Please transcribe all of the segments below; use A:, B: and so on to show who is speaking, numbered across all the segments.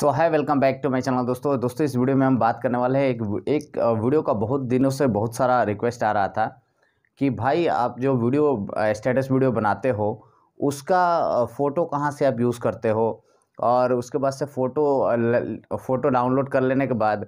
A: सो है welcome back to my channel दोस्तों दोस्तों इस वीडियो में हम बात करने वाले हैं एक एक वीडियो का बहुत दिनों से बहुत सारा रिक्वेस्ट आ रहा था कि भाई आप जो वीडियो स्टेटस वीडियो बनाते हो उसका फ़ोटो कहाँ से आप यूज़ करते हो और उसके बाद से फ़ोटो फ़ोटो डाउनलोड कर लेने के बाद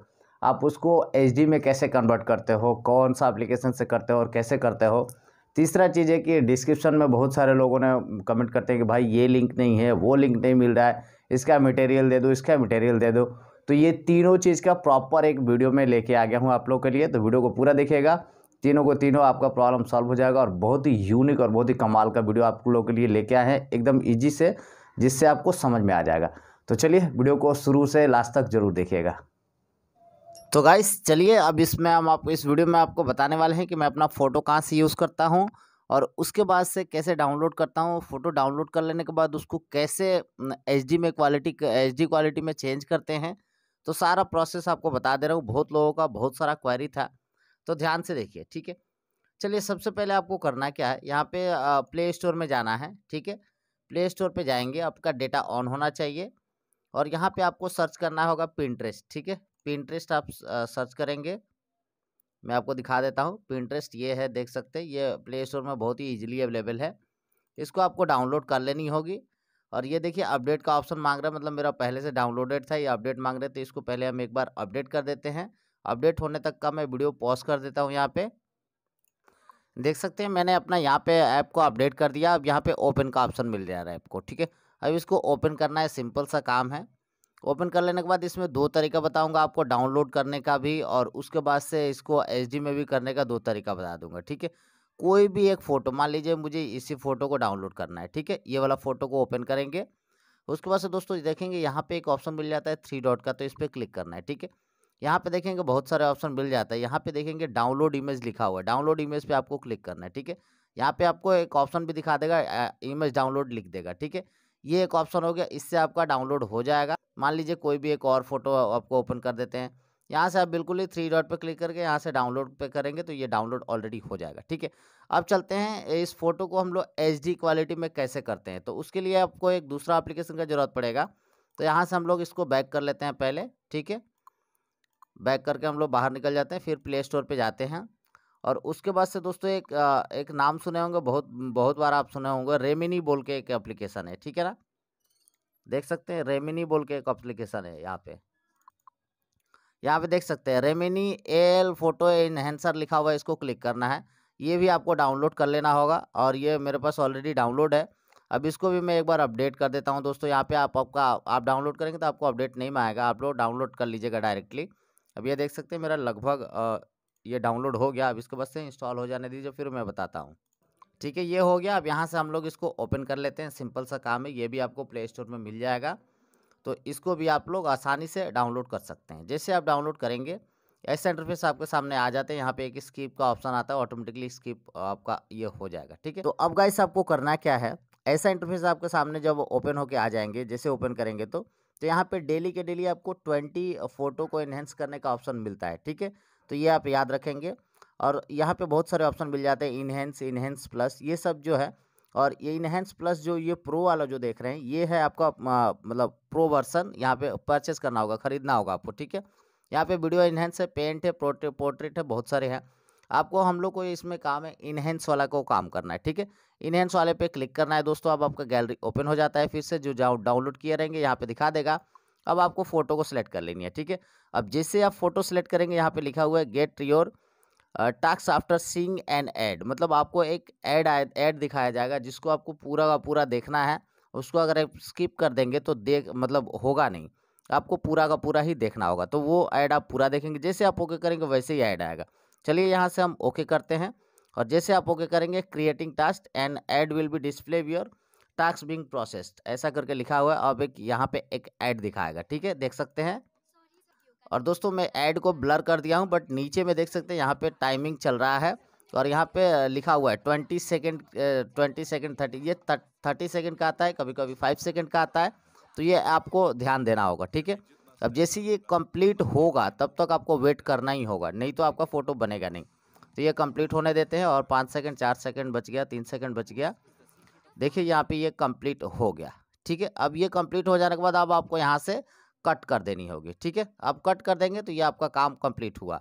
A: आप उसको एच में कैसे कन्वर्ट करते हो कौन सा अप्लीकेशन से करते हो और कैसे करते हो तीसरा चीज़ है कि डिस्क्रिप्शन में बहुत सारे लोगों ने कमेंट करते हैं कि भाई ये लिंक नहीं है वो लिंक नहीं मिल रहा है इसका मटेरियल दे दो इसका मटेरियल दे दो तो ये तीनों चीज़ का प्रॉपर एक वीडियो में लेके आ गया हूँ आप लोग के लिए तो वीडियो को पूरा देखिएगा तीनों को तीनों आपका प्रॉब्लम सॉल्व हो जाएगा और बहुत ही यूनिक और बहुत ही कमाल का वीडियो आप लोगों के लिए लेके आए हैं एकदम ईजी से जिससे आपको समझ में आ जाएगा तो चलिए वीडियो को शुरू से लास्ट तक जरूर देखिएगा तो गाइस चलिए अब इसमें हम आपको इस वीडियो में आपको बताने वाले हैं कि मैं अपना फ़ोटो कहाँ से यूज़ करता हूँ और उसके बाद से कैसे डाउनलोड करता हूँ फ़ोटो डाउनलोड कर लेने के बाद उसको कैसे एच में क्वालिटी एच क्वालिटी में चेंज करते हैं तो सारा प्रोसेस आपको बता दे रहा हूँ बहुत लोगों का बहुत सारा क्वारी था तो ध्यान से देखिए ठीक है चलिए सबसे पहले आपको करना क्या है यहाँ पे प्ले स्टोर में जाना है ठीक है प्ले स्टोर पे जाएंगे आपका डेटा ऑन होना चाहिए और यहाँ पे आपको सर्च करना होगा पिंट्रेस्ट ठीक है पिंट्रेस्ट आप सर्च करेंगे मैं आपको दिखा देता हूँ पिंट्रेस्ट ये है देख सकते हैं ये प्ले स्टोर में बहुत ही ईजिली अवेलेबल है इसको आपको डाउनलोड कर लेनी होगी और ये देखिए अपडेट का ऑप्शन मांग रहा है मतलब मेरा पहले से डाउनलोडेड था ये अपडेट मांग रहे थे तो इसको पहले हम एक बार अपडेट कर देते हैं अपडेट होने तक का मैं वीडियो पॉज कर देता हूँ यहाँ पे देख सकते हैं मैंने अपना यहाँ पे ऐप को अपडेट कर दिया अब यहाँ पे ओपन का ऑप्शन मिल जा रहा है आपको ठीक है अब इसको ओपन करना है सिंपल सा काम है ओपन कर लेने के बाद इसमें दो तरीका बताऊंगा आपको डाउनलोड करने का भी और उसके बाद से इसको एच में भी करने का दो तरीका बता दूंगा ठीक है कोई भी एक फ़ोटो मान लीजिए मुझे इसी फ़ोटो को डाउनलोड करना है ठीक है ये वाला फ़ोटो को ओपन करेंगे उसके बाद से दोस्तों देखेंगे यहाँ पे एक ऑप्शन मिल जाता है थ्री डॉट का तो इस पर क्लिक करना है ठीक है यहाँ पे देखेंगे बहुत सारे ऑप्शन मिल जाता है यहाँ पे देखेंगे डाउनलोड इमेज लिखा हुआ है डाउनलोड इमेज पे आपको क्लिक करना है ठीक है यहाँ पे आपको एक ऑप्शन भी दिखा देगा इमेज डाउनलोड लिख देगा ठीक है ये एक ऑप्शन हो गया इससे आपका डाउनलोड हो जाएगा मान लीजिए कोई भी एक और फोटो आपको ओपन कर देते हैं यहाँ से आप बिल्कुल ही थ्री डॉट पे क्लिक करके यहाँ से डाउनलोड पे करेंगे तो ये डाउनलोड ऑलरेडी हो जाएगा ठीक है अब चलते हैं इस फोटो को हम लोग एच क्वालिटी में कैसे करते हैं तो उसके लिए आपको एक दूसरा एप्लीकेशन का जरूरत पड़ेगा तो यहाँ से हम लोग इसको बैक कर लेते हैं पहले ठीक है बैक करके हम लोग बाहर निकल जाते हैं फिर प्ले स्टोर पर जाते हैं और उसके बाद से दोस्तों एक एक नाम सुने होंगे बहुत बहुत बार आप सुने होंगे रेमिनी बोल के एक एप्लीकेशन है ठीक है ना देख सकते हैं रेमिनी बोल के एक एप्लीकेशन है यहाँ पे यहाँ पे देख सकते हैं रेमिनी एल फोटो इन्हेंसर लिखा हुआ है इसको क्लिक करना है ये भी आपको डाउनलोड कर लेना होगा और ये मेरे पास ऑलरेडी डाउनलोड है अब इसको भी मैं एक बार अपडेट कर देता हूँ दोस्तों यहाँ पे आप आपका आप डाउनलोड करेंगे तो आपको अपडेट नहीं में आएगा आप लोग डाउनलोड कर लीजिएगा डायरेक्टली अब ये देख सकते हैं मेरा लगभग ये डाउनलोड हो गया अब इसको बस से इंस्टॉल हो जाने दीजिए फिर मैं बताता हूँ ठीक है ये हो गया अब यहाँ से हम लोग इसको ओपन कर लेते हैं सिंपल सा काम है ये भी आपको प्ले स्टोर में मिल जाएगा तो इसको भी आप लोग आसानी से डाउनलोड कर सकते हैं जैसे आप डाउनलोड करेंगे ऐसे इंटरफेस आपके सामने आ जाते हैं यहाँ पे एक स्किप का ऑप्शन आता है ऑटोमेटिकली स्किप आपका ये हो जाएगा ठीक है तो अब गाइस आपको करना क्या है ऐसा इंटरफेस आपके सामने जब ओपन होके आ जाएंगे जैसे ओपन करेंगे तो तो यहाँ पे डेली के डेली आपको ट्वेंटी फोटो को एनहेंस करने का ऑप्शन मिलता है ठीक है तो ये आप याद रखेंगे और यहाँ पे बहुत सारे ऑप्शन मिल जाते हैं इनहेंस इनहेंस प्लस ये सब जो है और ये इनहेंस प्लस जो ये प्रो वाला जो देख रहे हैं ये है आपका मतलब प्रो वर्सन यहाँ पे परचेस करना होगा ख़रीदना होगा आपको ठीक है यहाँ पे वीडियो इनहेंस है पेंट है पोर्ट्रेट पोर्ट्रेट है बहुत सारे हैं आपको हम लोग को इसमें काम है इनहेंस वाला को काम करना है ठीक है इनहेंस वाले पे क्लिक करना है दोस्तों अब आपका गैलरी ओपन हो जाता है फिर से जो जाओ डाउनलोड किए रहेंगे यहाँ पे दिखा देगा अब आपको फ़ोटो को सिलेक्ट कर लेनी है ठीक है अब जैसे आप फ़ोटो सेलेक्ट करेंगे यहाँ पे लिखा हुआ है get your task after seeing and ad मतलब आपको एक एड एड दिखाया जाएगा जिसको आपको पूरा का पूरा देखना है उसको अगर आप स्किप कर देंगे तो देख मतलब होगा नहीं आपको पूरा का पूरा ही देखना होगा तो वो ऐड आप पूरा देखेंगे जैसे आप ओके करेंगे वैसे ही ऐड आएगा चलिए यहाँ से हम ओके करते हैं और जैसे आप ओके करेंगे creating task and ad will be display your task being processed ऐसा करके लिखा हुआ है अब एक यहाँ पे एक ऐड दिखाएगा ठीक है देख सकते हैं और दोस्तों मैं ऐड को ब्लर कर दिया हूँ बट नीचे में देख सकते हैं यहाँ पे टाइमिंग चल रहा है और यहाँ पे लिखा हुआ है twenty second twenty second thirty ये थर्टी सेकेंड का आता है कभी कभी फाइव सेकेंड का आता है तो ये आपको ध्यान देना होगा ठीक है अब जैसे ये कम्प्लीट होगा तब तक आपको वेट करना ही होगा नहीं तो आपका फ़ोटो बनेगा नहीं तो ये कम्प्लीट होने देते हैं और पाँच सेकेंड चार सेकेंड बच गया तीन सेकेंड बच गया देखिए यहाँ पे ये कंप्लीट हो गया ठीक है अब ये कंप्लीट हो जाने के बाद अब आपको यहाँ से कट कर देनी होगी ठीक है अब कट कर देंगे तो ये आपका काम कंप्लीट हुआ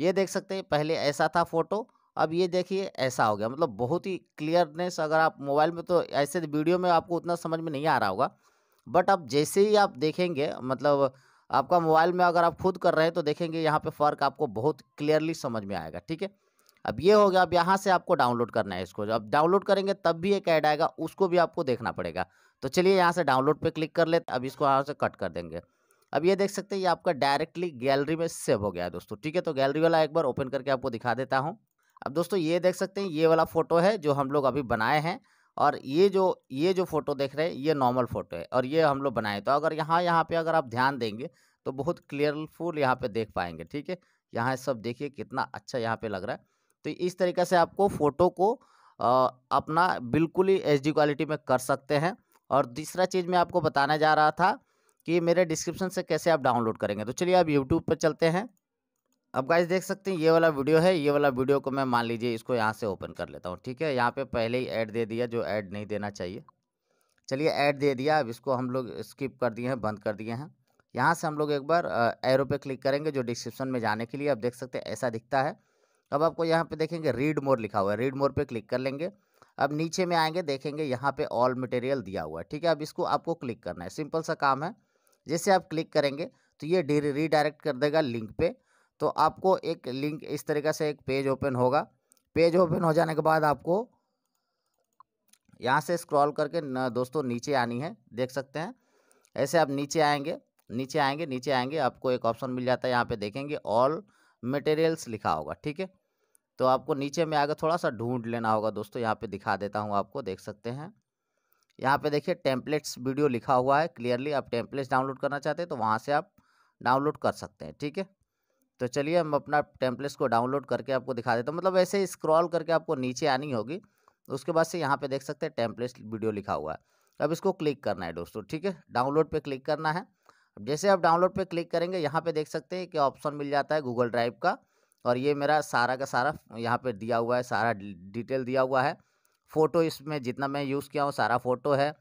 A: ये देख सकते हैं पहले ऐसा था फ़ोटो अब ये देखिए ऐसा हो गया मतलब बहुत ही क्लियरनेस अगर आप मोबाइल में तो ऐसे वीडियो में आपको उतना समझ में नहीं आ रहा होगा बट अब जैसे ही आप देखेंगे मतलब आपका मोबाइल में अगर आप खुद कर रहे हैं तो देखेंगे यहाँ पे फ़र्क आपको बहुत क्लियरली समझ में आएगा ठीक है अब ये हो गया अब यहाँ से आपको डाउनलोड करना है इसको अब डाउनलोड करेंगे तब भी एक ऐड आएगा उसको भी आपको देखना पड़ेगा तो चलिए यहाँ से डाउनलोड पे क्लिक कर ले अब इसको यहाँ से कट कर देंगे अब ये देख सकते हैं ये आपका डायरेक्टली गैलरी में सेव हो गया है दोस्तों ठीक है तो गैलरी वाला एक बार ओपन करके आपको दिखा देता हूँ अब दोस्तों ये देख सकते हैं ये वाला फ़ोटो है जो हम लोग अभी बनाए हैं और ये जो ये जो फ़ोटो देख रहे हैं ये नॉर्मल फ़ोटो है और ये हम लोग बनाए तो अगर यहाँ यहाँ पे अगर आप ध्यान देंगे तो बहुत क्लियरफुल यहाँ पे देख पाएंगे ठीक है यहाँ सब देखिए कितना अच्छा यहाँ पे लग रहा है तो इस तरीके से आपको फ़ोटो को आ, अपना बिल्कुल ही एच क्वालिटी में कर सकते हैं और तीसरा चीज़ मैं आपको बताने जा रहा था कि मेरे डिस्क्रिप्शन से कैसे आप डाउनलोड करेंगे तो चलिए आप यूट्यूब पर चलते हैं अब गाइस देख सकते हैं ये वाला वीडियो है ये वाला वीडियो को मैं मान लीजिए इसको यहाँ से ओपन कर लेता हूँ ठीक है यहाँ पे पहले ही ऐड दे दिया जो ऐड नहीं देना चाहिए चलिए ऐड दे दिया अब इसको हम लोग स्किप कर दिए हैं बंद कर दिए हैं यहाँ से हम लोग एक बार एरो पे क्लिक करेंगे जो डिस्क्रिप्शन में जाने के लिए आप देख सकते हैं ऐसा दिखता है अब आपको यहाँ पे देखेंगे रीड मोर लिखा हुआ है रीड मोर पे क्लिक कर लेंगे अब नीचे में आएंगे देखेंगे यहाँ पे ऑल मटेरियल दिया हुआ है ठीक है अब इसको आपको क्लिक करना है सिंपल सा काम है जैसे आप क्लिक करेंगे तो ये रीडायरेक्ट कर देगा लिंक पे तो आपको एक लिंक इस तरीके से एक पेज ओपन होगा पेज ओपन हो जाने के बाद आपको यहाँ से स्क्रॉल करके न दोस्तों नीचे आनी है देख सकते हैं ऐसे आप नीचे आएंगे नीचे आएंगे नीचे आएंगे आपको एक ऑप्शन मिल जाता है यहाँ पे देखेंगे ऑल मटेरियल्स लिखा होगा ठीक है तो आपको नीचे में आगे थोड़ा सा ढूंढ लेना होगा दोस्तों यहाँ पे दिखा देता हूँ आपको देख सकते हैं यहाँ पे देखिए टेम्पलेट्स वीडियो लिखा हुआ है क्लियरली आप टेम्पलेट्स डाउनलोड करना चाहते हैं तो वहाँ से आप डाउनलोड कर सकते हैं ठीक है तो चलिए हम अपना टेम्पलेट्स को डाउनलोड करके आपको दिखा देते हैं मतलब ऐसे स्क्रॉल करके आपको नीचे आनी होगी उसके बाद से यहाँ पर देख सकते हैं टेम्पलेट्स वीडियो लिखा हुआ है अब इसको क्लिक करना है दोस्तों ठीक है डाउनलोड पर क्लिक करना है जैसे आप डाउनलोड पर क्लिक करेंगे यहाँ पर देख सकते हैं कि ऑप्शन मिल जाता है गूगल ड्राइव का और ये मेरा सारा का सारा यहाँ पे दिया हुआ है सारा डिटेल दिया हुआ है फ़ोटो इसमें जितना मैं यूज़ किया हूँ सारा फ़ोटो है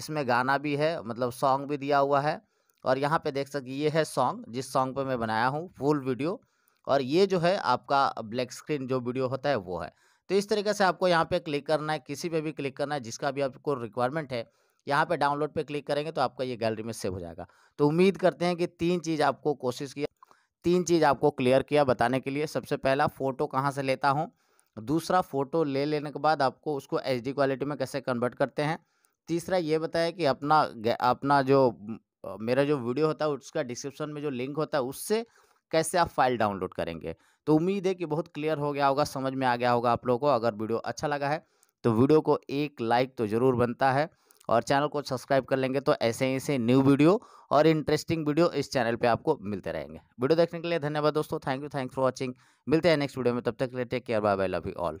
A: इसमें गाना भी है मतलब सॉन्ग भी दिया हुआ है और यहाँ पे देख सकते ये है सॉन्ग जिस सॉन्ग पे मैं बनाया हूँ फुल वीडियो और ये जो है आपका ब्लैक स्क्रीन जो वीडियो होता है वो है तो इस तरीके से आपको यहाँ पर क्लिक करना है किसी पर भी क्लिक करना है जिसका भी आपको रिक्वायरमेंट है यहाँ पर डाउनलोड पर क्लिक करेंगे तो आपका ये गैलरी में सेव हो जाएगा तो उम्मीद करते हैं कि तीन चीज़ आपको कोशिश किया तीन चीज़ आपको क्लियर किया बताने के लिए सबसे पहला फ़ोटो कहाँ से लेता हूँ दूसरा फ़ोटो ले लेने के बाद आपको उसको एच क्वालिटी में कैसे कन्वर्ट करते हैं तीसरा ये बताया कि अपना अपना जो मेरा जो वीडियो होता है उसका डिस्क्रिप्शन में जो लिंक होता है उससे कैसे आप फाइल डाउनलोड करेंगे तो उम्मीद है कि बहुत क्लियर हो गया होगा समझ में आ गया होगा आप लोगों को अगर वीडियो अच्छा लगा है तो वीडियो को एक लाइक तो ज़रूर बनता है और चैनल को सब्सक्राइब कर लेंगे तो ऐसे ही न्यू वीडियो और इंटरेस्टिंग वीडियो इस चैनल पे आपको मिलते रहेंगे वीडियो देखने के लिए धन्यवाद दोस्तों thank you thanks for watching मिलते हैं नेक्स्ट वीडियो में तब तक के लिए take care bye bye love you all